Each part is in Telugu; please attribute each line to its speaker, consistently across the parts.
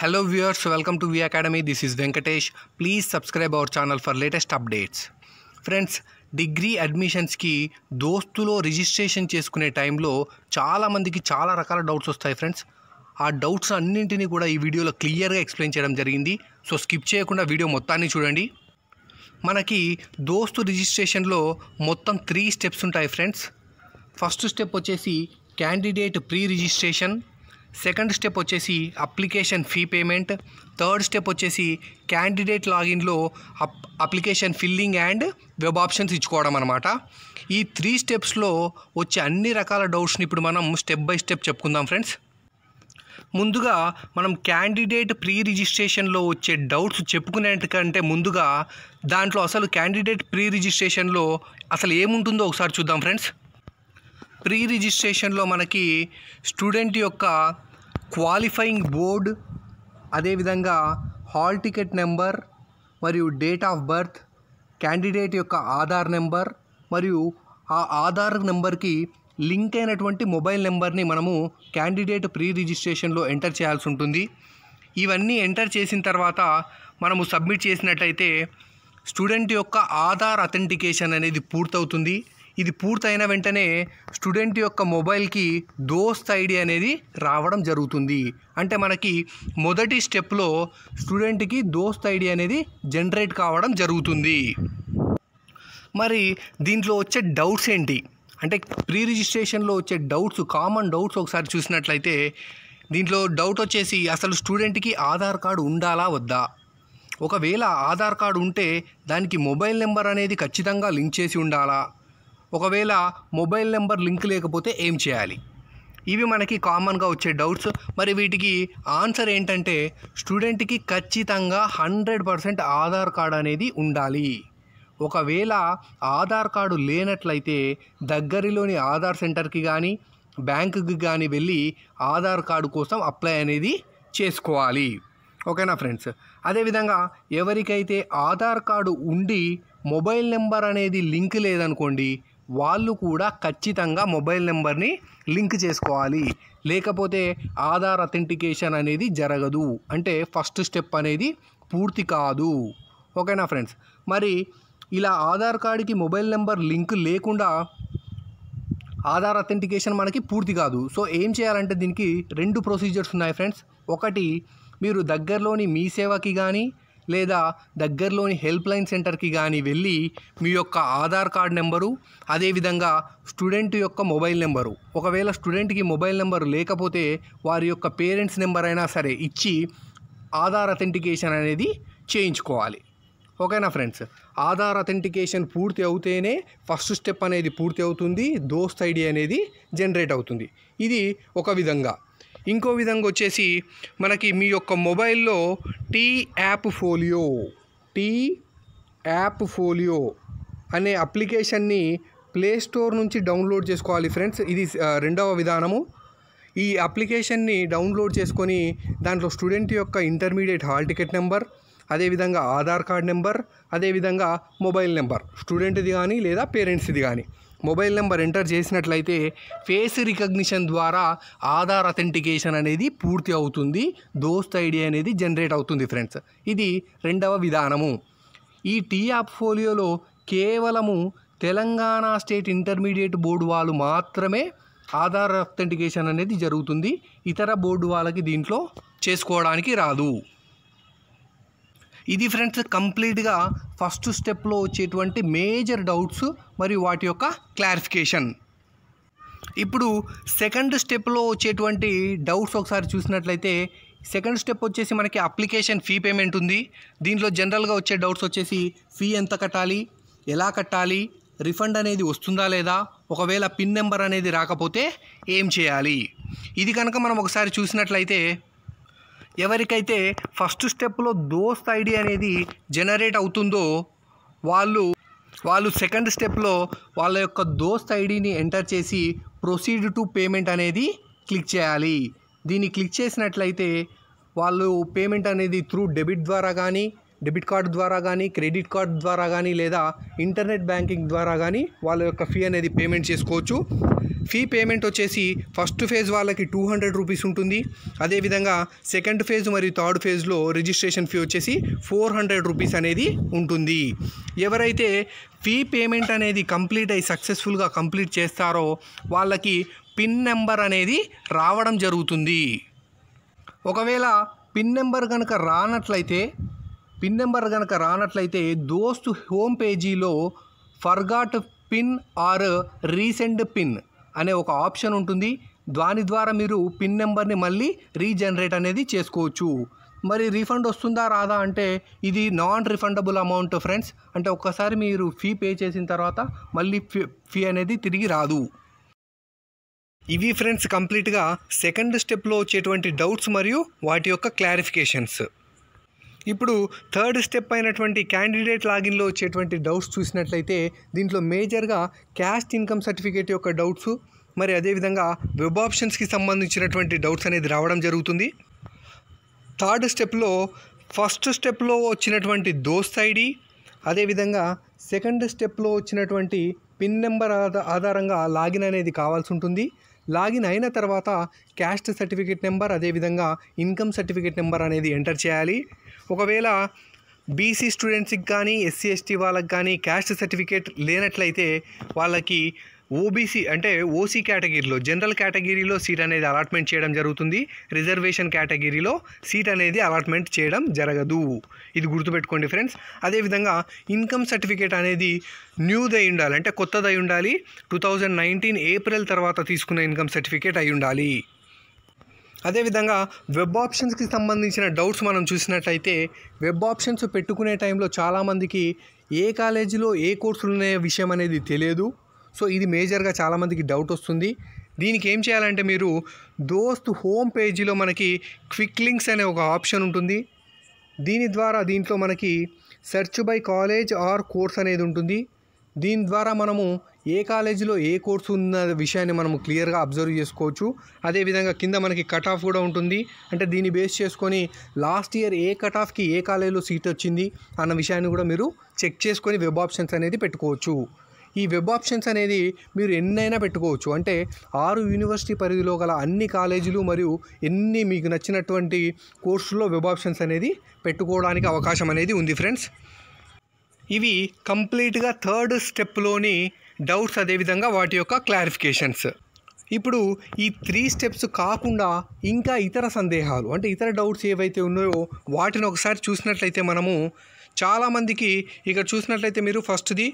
Speaker 1: hello viewers welcome to V academy this is Venkatesh please subscribe our channel for latest updates friends degree అడ్మిషన్స్కి దోస్తులో రిజిస్ట్రేషన్ చేసుకునే టైంలో చాలామందికి చాలా రకాల డౌట్స్ వస్తాయి ఫ్రెండ్స్ ఆ డౌట్స్ అన్నింటినీ కూడా ఈ వీడియోలో క్లియర్గా ఎక్స్ప్లెయిన్ చేయడం జరిగింది సో స్కిప్ చేయకుండా వీడియో మొత్తాన్ని చూడండి మనకి దోస్తు రిజిస్ట్రేషన్లో మొత్తం త్రీ స్టెప్స్ ఉంటాయి ఫ్రెండ్స్ ఫస్ట్ స్టెప్ వచ్చేసి candidate pre registration second step వచ్చేసి application fee payment third step వచ్చేసి క్యాండిడేట్ లాగిన్లో up application filling and web options ఇచ్చుకోవడం అనమాట ఈ త్రీ స్టెప్స్లో వచ్చే అన్ని రకాల డౌట్స్ని ఇప్పుడు మనం స్టెప్ బై స్టెప్ చెప్పుకుందాం ఫ్రెండ్స్ ముందుగా మనం క్యాండిడేట్ ప్రీ రిజిస్ట్రేషన్లో వచ్చే డౌట్స్ చెప్పుకునేటికంటే ముందుగా దాంట్లో అసలు క్యాండిడేట్ ప్రీ రిజిస్ట్రేషన్లో అసలు ఏముంటుందో ఒకసారి చూద్దాం ఫ్రెండ్స్ ప్రీ రిజిస్ట్రేషన్లో మనకి స్టూడెంట్ యొక్క క్వాలిఫైయింగ్ బోర్డు అదేవిధంగా హాల్ టికెట్ నెంబర్ మరియు డేట్ ఆఫ్ బర్త్ క్యాండిడేట్ యొక్క ఆధార్ నెంబర్ మరియు ఆ ఆధార్ నెంబర్కి లింక్ అయినటువంటి మొబైల్ నెంబర్ని మనము క్యాండిడేట్ ప్రీ రిజిస్ట్రేషన్లో ఎంటర్ చేయాల్సి ఉంటుంది ఇవన్నీ ఎంటర్ చేసిన తర్వాత మనము సబ్మిట్ చేసినట్లయితే స్టూడెంట్ యొక్క ఆధార్ అథెంటికేషన్ అనేది పూర్తవుతుంది ఇది పూర్తయిన వెంటనే స్టూడెంట్ యొక్క మొబైల్కి దోస్త్ ఐడి అనేది రావడం జరుగుతుంది అంటే మనకి మొదటి స్టెప్లో స్టూడెంట్కి దోస్త్ ఐడి అనేది జనరేట్ కావడం జరుగుతుంది మరి దీంట్లో వచ్చే డౌట్స్ ఏంటి అంటే ప్రీ రిజిస్ట్రేషన్లో వచ్చే డౌట్స్ కామన్ డౌట్స్ ఒకసారి చూసినట్లయితే దీంట్లో డౌట్ వచ్చేసి అసలు స్టూడెంట్కి ఆధార్ కార్డు ఉండాలా వద్దా ఒకవేళ ఆధార్ కార్డు ఉంటే దానికి మొబైల్ నెంబర్ అనేది ఖచ్చితంగా లింక్ చేసి ఉండాలా ఒకవేళ మొబైల్ నెంబర్ లింక్ లేకపోతే ఏం చేయాలి ఇవి మనకి కామన్గా వచ్చే డౌట్స్ మరి వీటికి ఆన్సర్ ఏంటంటే స్టూడెంట్కి ఖచ్చితంగా హండ్రెడ్ పర్సెంట్ ఆధార్ కార్డ్ అనేది ఉండాలి ఒకవేళ ఆధార్ కార్డు లేనట్లయితే దగ్గరలోని ఆధార్ సెంటర్కి కానీ బ్యాంకుకి కానీ వెళ్ళి ఆధార్ కార్డు కోసం అప్లై అనేది చేసుకోవాలి ఓకేనా ఫ్రెండ్స్ అదేవిధంగా ఎవరికైతే ఆధార్ కార్డు ఉండి మొబైల్ నెంబర్ అనేది లింక్ లేదనుకోండి వాళ్ళు కూడా ఖచ్చితంగా మొబైల్ నెంబర్ని లింక్ చేసుకోవాలి లేకపోతే ఆధార్ అథెంటికేషన్ అనేది జరగదు అంటే ఫస్ట్ స్టెప్ అనేది పూర్తి కాదు ఓకేనా ఫ్రెండ్స్ మరి ఇలా ఆధార్ కార్డుకి మొబైల్ నెంబర్ లింక్ లేకుండా ఆధార్ అథెంటికేషన్ మనకి పూర్తి కాదు సో ఏం చేయాలంటే దీనికి రెండు ప్రొసీజర్స్ ఉన్నాయి ఫ్రెండ్స్ ఒకటి మీరు దగ్గరలోని మీ సేవకి కానీ లేదా దగ్గరలోని హెల్ప్ లైన్ సెంటర్కి కానీ వెళ్ళి మీ యొక్క ఆధార్ కార్డ్ నెంబరు అదేవిధంగా స్టూడెంట్ యొక్క మొబైల్ నెంబరు ఒకవేళ స్టూడెంట్కి మొబైల్ నెంబర్ లేకపోతే వారి యొక్క పేరెంట్స్ నెంబర్ అయినా సరే ఇచ్చి ఆధార్ అథెంటికేషన్ అనేది చేయించుకోవాలి ఓకేనా ఫ్రెండ్స్ ఆధార్ అథెంటికేషన్ పూర్తి అవుతేనే ఫస్ట్ స్టెప్ అనేది పూర్తి అవుతుంది దోస్త్ ఐడి అనేది జనరేట్ అవుతుంది ఇది ఒక విధంగా ఇంకో విధంగా వచ్చేసి మనకి మీ యొక్క మొబైల్లో T app folio T app folio అనే అప్లికేషన్ని ప్లేస్టోర్ నుంచి డౌన్లోడ్ చేసుకోవాలి ఫ్రెండ్స్ ఇది రెండవ విధానము ఈ అప్లికేషన్ని డౌన్లోడ్ చేసుకొని దాంట్లో స్టూడెంట్ యొక్క ఇంటర్మీడియట్ హాల్ టికెట్ నెంబర్ అదేవిధంగా ఆధార్ కార్డ్ నెంబర్ అదేవిధంగా మొబైల్ నెంబర్ స్టూడెంట్ది కానీ లేదా పేరెంట్స్ది కానీ మొబైల్ నెంబర్ ఎంటర్ చేసినట్లయితే ఫేస్ రికగ్నిషన్ ద్వారా ఆధార్ అథెంటికేషన్ అనేది పూర్తి అవుతుంది దోస్త్ ఐడి అనేది జనరేట్ అవుతుంది ఫ్రెండ్స్ ఇది రెండవ విధానము ఈ టీ యాప్ ఫోలియోలో కేవలము తెలంగాణ స్టేట్ ఇంటర్మీడియట్ బోర్డు వాళ్ళు మాత్రమే ఆధార్ అథెంటికేషన్ అనేది జరుగుతుంది ఇతర బోర్డు వాళ్ళకి దీంట్లో చేసుకోవడానికి రాదు ఇది ఫ్రెండ్స్ కంప్లీట్గా ఫస్ట్ స్టెప్లో వచ్చేటువంటి మేజర్ డౌట్స్ మరియు వాటి యొక్క క్లారిఫికేషన్ ఇప్పుడు సెకండ్ స్టెప్లో వచ్చేటువంటి డౌట్స్ ఒకసారి చూసినట్లయితే సెకండ్ స్టెప్ వచ్చేసి మనకి అప్లికేషన్ ఫీ పేమెంట్ ఉంది దీంట్లో జనరల్గా వచ్చే డౌట్స్ వచ్చేసి ఫీ ఎంత కట్టాలి ఎలా కట్టాలి రిఫండ్ అనేది వస్తుందా లేదా ఒకవేళ పిన్ నెంబర్ అనేది రాకపోతే ఏం చేయాలి ఇది కనుక మనం ఒకసారి చూసినట్లయితే ఎవరికైతే ఫస్ట్ స్టెప్లో దోస్త్ ఐడి అనేది జనరేట్ అవుతుందో వాళ్ళు వాళ్ళు సెకండ్ స్టెప్లో వాళ్ళ యొక్క దోస్త్ ఐడిని ఎంటర్ చేసి ప్రొసీడ్ టు పేమెంట్ అనేది క్లిక్ చేయాలి దీన్ని క్లిక్ చేసినట్లయితే వాళ్ళు పేమెంట్ అనేది త్రూ డెబిట్ ద్వారా కానీ డెబిట్ కార్డు ద్వారా కానీ క్రెడిట్ కార్డు ద్వారా కానీ లేదా ఇంటర్నెట్ బ్యాంకింగ్ ద్వారా కానీ వాళ్ళ యొక్క ఫీ అనేది పేమెంట్ చేసుకోవచ్చు ఫీ పేమెంట్ వచ్చేసి ఫస్ట్ ఫేజ్ వాళ్ళకి టూ హండ్రెడ్ రూపీస్ ఉంటుంది అదేవిధంగా సెకండ్ ఫేజ్ మరియు థర్డ్ ఫేజ్లో రిజిస్ట్రేషన్ ఫీ వచ్చేసి ఫోర్ హండ్రెడ్ రూపీస్ అనేది ఉంటుంది ఎవరైతే ఫీ పేమెంట్ అనేది కంప్లీట్ అయ్యి సక్సెస్ఫుల్గా కంప్లీట్ చేస్తారో వాళ్ళకి పిన్ నెంబర్ అనేది రావడం జరుగుతుంది ఒకవేళ పిన్ నెంబర్ కనుక రానట్లయితే పిన్ నెంబర్ కనుక రానట్లయితే దోస్తు హోమ్ పేజీలో forgot pin or reset pin అనే ఒక ఆప్షన్ ఉంటుంది దాని ద్వారా మీరు పిన్ నెంబర్ని మళ్ళీ రీజనరేట్ అనేది చేసుకోవచ్చు మరి రీఫండ్ వస్తుందా రాదా అంటే ఇది నాన్ రిఫండబుల్ అమౌంట్ ఫ్రెండ్స్ అంటే ఒక్కసారి మీరు ఫీ పే చేసిన తర్వాత మళ్ళీ ఫీ అనేది తిరిగి రాదు ఇవి ఫ్రెండ్స్ కంప్లీట్గా సెకండ్ స్టెప్లో వచ్చేటువంటి డౌట్స్ మరియు వాటి యొక్క క్లారిఫికేషన్స్ ఇప్పుడు థర్డ్ స్టెప్ అయినటువంటి క్యాండిడేట్ లాగిన్లో వచ్చేటువంటి డౌట్స్ చూసినట్లయితే దీంట్లో మేజర్గా క్యాస్ట్ ఇన్కమ్ సర్టిఫికేట్ యొక్క డౌట్స్ మరి అదేవిధంగా వెబ్ ఆప్షన్స్కి సంబంధించినటువంటి డౌట్స్ అనేది రావడం జరుగుతుంది థర్డ్ స్టెప్లో ఫస్ట్ స్టెప్లో వచ్చినటువంటి దోస్త్ ఐడి అదేవిధంగా సెకండ్ స్టెప్లో వచ్చినటువంటి పిన్ నెంబర్ ఆధారంగా లాగిన్ అనేది కావాల్సి ఉంటుంది లాగిన్ అయిన తర్వాత క్యాస్ట్ సర్టిఫికేట్ నెంబర్ అదేవిధంగా ఇన్కమ్ సర్టిఫికేట్ నెంబర్ అనేది ఎంటర్ చేయాలి ఒకవేళ బీసీ స్టూడెంట్స్కి కానీ ఎస్సీ ఎస్టీ వాళ్ళకి కానీ క్యాస్ట్ సర్టిఫికేట్ లేనట్లయితే వాళ్ళకి ఓబీసీ అంటే ఓసీ కేటగిరీలో జనరల్ కేటగిరీలో సీట్ అనేది అలాట్మెంట్ చేయడం జరుగుతుంది రిజర్వేషన్ కేటగిరీలో సీట్ అనేది అలాట్మెంట్ చేయడం జరగదు ఇది గుర్తుపెట్టుకోండి ఫ్రెండ్స్ అదేవిధంగా ఇన్కమ్ సర్టిఫికేట్ అనేది న్యూదై ఉండాలి అంటే అయి ఉండాలి టూ థౌజండ్ నైన్టీన్ ఏప్రిల్ తర్వాత తీసుకున్న ఇన్కమ్ సర్టిఫికేట్ అయి ఉండాలి అదేవిధంగా వెబ్ ఆప్షన్స్కి సంబంధించిన డౌట్స్ మనం చూసినట్టయితే వెబ్ ఆప్షన్స్ పెట్టుకునే టైంలో చాలామందికి ఏ కాలేజీలో ఏ కోర్సులు ఉన్నాయో విషయం అనేది తెలియదు సో ఇది మేజర్గా చాలామందికి డౌట్ వస్తుంది దీనికి ఏం చేయాలంటే మీరు దోస్త్ హోమ్ పేజీలో మనకి క్విక్ లింక్స్ అనే ఒక ఆప్షన్ ఉంటుంది దీని ద్వారా దీంట్లో మనకి search by college or course అనేది ఉంటుంది దీని ద్వారా మనము ఏ కాలేజీలో ఏ కోర్సు ఉన్న విషయాన్ని మనము క్లియర్గా అబ్జర్వ్ చేసుకోవచ్చు అదేవిధంగా కింద మనకి కట్ ఆఫ్ కూడా ఉంటుంది అంటే దీన్ని బేస్ చేసుకొని లాస్ట్ ఇయర్ ఏ కట్ ఆఫ్కి ఏ కాలేజీలో సీట్ వచ్చింది అన్న విషయాన్ని కూడా మీరు చెక్ చేసుకొని వెబ్ ఆప్షన్స్ అనేది పెట్టుకోవచ్చు ఈ వెబ్ ఆప్షన్స్ అనేది మీరు ఎన్నైనా పెట్టుకోవచ్చు అంటే ఆరు యూనివర్సిటీ పరిధిలో గల అన్ని కాలేజీలు మరియు ఎన్ని మీకు నచ్చినటువంటి కోర్సుల్లో వెబ్ ఆప్షన్స్ అనేది పెట్టుకోవడానికి అవకాశం అనేది ఉంది ఫ్రెండ్స్ ఇవి కంప్లీట్గా థర్డ్ స్టెప్లోని డౌట్స్ అదేవిధంగా వాటి యొక్క క్లారిఫికేషన్స్ ఇప్పుడు ఈ త్రీ స్టెప్స్ కాకుండా ఇంకా ఇతర సందేహాలు అంటే ఇతర డౌట్స్ ఏవైతే ఉన్నాయో వాటిని ఒకసారి చూసినట్లయితే మనము చాలామందికి ఇక్కడ చూసినట్లయితే మీరు ఫస్ట్ది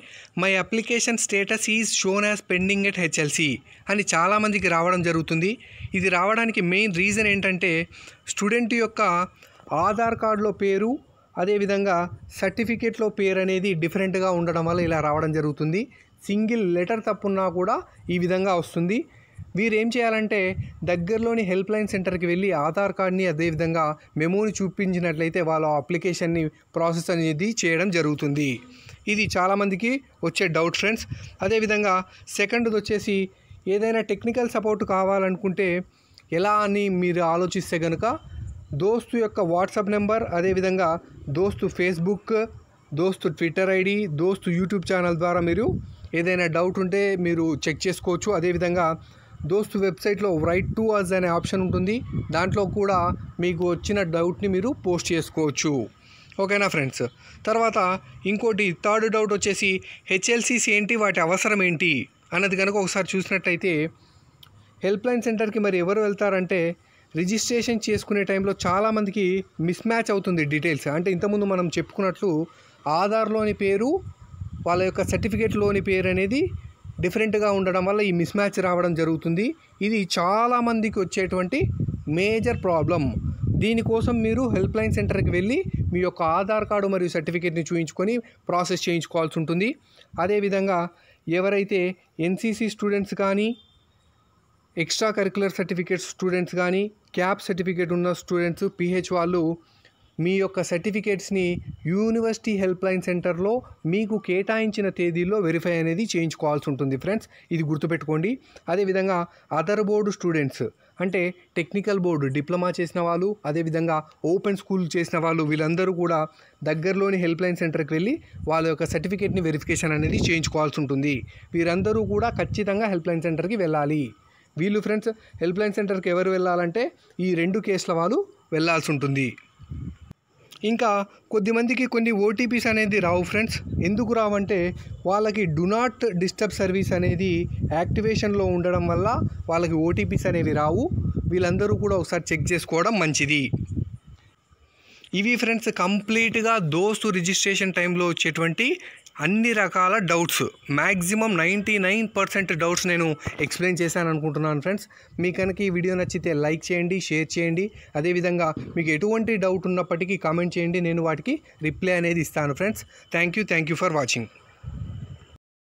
Speaker 1: my application status is shown as pending at HLC అని చాలామందికి రావడం జరుగుతుంది ఇది రావడానికి మెయిన్ రీజన్ ఏంటంటే స్టూడెంట్ యొక్క ఆధార్ కార్డులో పేరు అదేవిధంగా సర్టిఫికేట్లో పేరు అనేది డిఫరెంట్గా ఉండడం వల్ల ఇలా రావడం జరుగుతుంది సింగిల్ లెటర్ తప్పున్నా కూడా ఈ విధంగా వస్తుంది వీరేం చేయాలంటే దగ్గరలోని హెల్ప్ లైన్ సెంటర్కి వెళ్ళి ఆధార్ కార్డ్ని అదేవిధంగా మెమోని చూపించినట్లయితే వాళ్ళ అప్లికేషన్ని ప్రాసెస్ అనేది చేయడం జరుగుతుంది ఇది చాలామందికి వచ్చే డౌట్ ఫ్రెండ్స్ అదేవిధంగా సెకండ్ది వచ్చేసి ఏదైనా టెక్నికల్ సపోర్ట్ కావాలనుకుంటే ఎలా అని మీరు ఆలోచిస్తే కనుక దోస్తు యొక్క వాట్సాప్ నెంబర్ అదేవిధంగా DOST Facebook DOST Twitter ID DOST YouTube channel ద్వారా మీరు ఏదైనా డౌట్ ఉంటే మీరు చెక్ చేసుకోవచ్చు అదేవిధంగా దోస్తు వెబ్సైట్లో రైట్ టు అజ్ అనే ఆప్షన్ ఉంటుంది దాంట్లో కూడా మీకు వచ్చిన డౌట్ని మీరు పోస్ట్ చేసుకోవచ్చు ఓకేనా ఫ్రెండ్స్ తర్వాత ఇంకోటి థర్డ్ డౌట్ వచ్చేసి హెచ్ఎల్సీస్ ఏంటి వాటి అవసరం ఏంటి అన్నది కనుక ఒకసారి చూసినట్టయితే హెల్ప్ లైన్ సెంటర్కి మరి ఎవరు వెళ్తారంటే రిజిస్ట్రేషన్ చేసుకునే టైంలో చాలామందికి మిస్ మ్యాచ్ అవుతుంది డీటెయిల్స్ అంటే ఇంతకుముందు మనం చెప్పుకున్నట్లు ఆధార్లోని పేరు వాళ్ళ యొక్క సర్టిఫికేట్లోని పేరు అనేది డిఫరెంట్గా ఉండడం వల్ల ఈ మిస్ మ్యాచ్ రావడం జరుగుతుంది ఇది చాలామందికి వచ్చేటువంటి మేజర్ ప్రాబ్లం దీనికోసం మీరు హెల్ప్ లైన్ సెంటర్కి వెళ్ళి మీ యొక్క ఆధార్ కార్డు మరియు సర్టిఫికేట్ని చూపించుకొని ప్రాసెస్ చేయించుకోవాల్సి ఉంటుంది అదేవిధంగా ఎవరైతే ఎన్సీసీ స్టూడెంట్స్ కానీ ఎక్స్ట్రా కరికులర్ సర్టిఫికేట్ స్టూడెంట్స్ కానీ క్యాప్ సర్టిఫికేట్ ఉన్న స్టూడెంట్స్ పిహెచ్ వాళ్ళు మీ యొక్క సర్టిఫికేట్స్ని యూనివర్సిటీ హెల్ప్ లైన్ సెంటర్లో మీకు కేటాయించిన తేదీలో వెరిఫై అనేది చేయించుకోవాల్సి ఉంటుంది ఫ్రెండ్స్ ఇది గుర్తుపెట్టుకోండి అదేవిధంగా అదర్ బోర్డు స్టూడెంట్స్ అంటే టెక్నికల్ బోర్డు డిప్లొమా చేసిన వాళ్ళు అదేవిధంగా ఓపెన్ స్కూల్ చేసిన వాళ్ళు వీళ్ళందరూ కూడా దగ్గరలోని హెల్ప్ లైన్ సెంటర్కి వెళ్ళి వాళ్ళ యొక్క సర్టిఫికేట్ని వెరిఫికేషన్ అనేది చేయించుకోవాల్సి ఉంటుంది వీరందరూ కూడా ఖచ్చితంగా హెల్ప్ లైన్ సెంటర్కి వెళ్ళాలి వీళ్ళు ఫ్రెండ్స్ హెల్ప్లైన్ సెంటర్కి ఎవరు వెళ్ళాలంటే ఈ రెండు కేసుల వాళ్ళు వెళ్ళాల్సి ఉంటుంది ఇంకా కొద్దిమందికి కొన్ని ఓటీపీస్ అనేది రావు ఫ్రెండ్స్ ఎందుకు రావంటే వాళ్ళకి డు నాట్ డిస్టర్బ్ సర్వీస్ అనేది యాక్టివేషన్లో ఉండడం వల్ల వాళ్ళకి ఓటీపీస్ అనేవి రావు వీళ్ళందరూ కూడా ఒకసారి చెక్ చేసుకోవడం మంచిది ఇవి ఫ్రెండ్స్ కంప్లీట్గా దోస్తు రిజిస్ట్రేషన్ టైంలో వచ్చేటువంటి అన్ని రకాల doubts maximum ninety nine percent doubts నేను ఎక్స్ప్లెయిన్ చేశాను అనుకుంటున్నాను ఫ్రెండ్స్ మీ కనుక ఈ వీడియో నచ్చితే లైక్ చేయండి షేర్ చేయండి అదేవిధంగా మీకు ఎటువంటి డౌట్ ఉన్నప్పటికీ కామెంట్ చేయండి నేను వాటికి రిప్లై అనేది ఇస్తాను friends thank you thank you for watching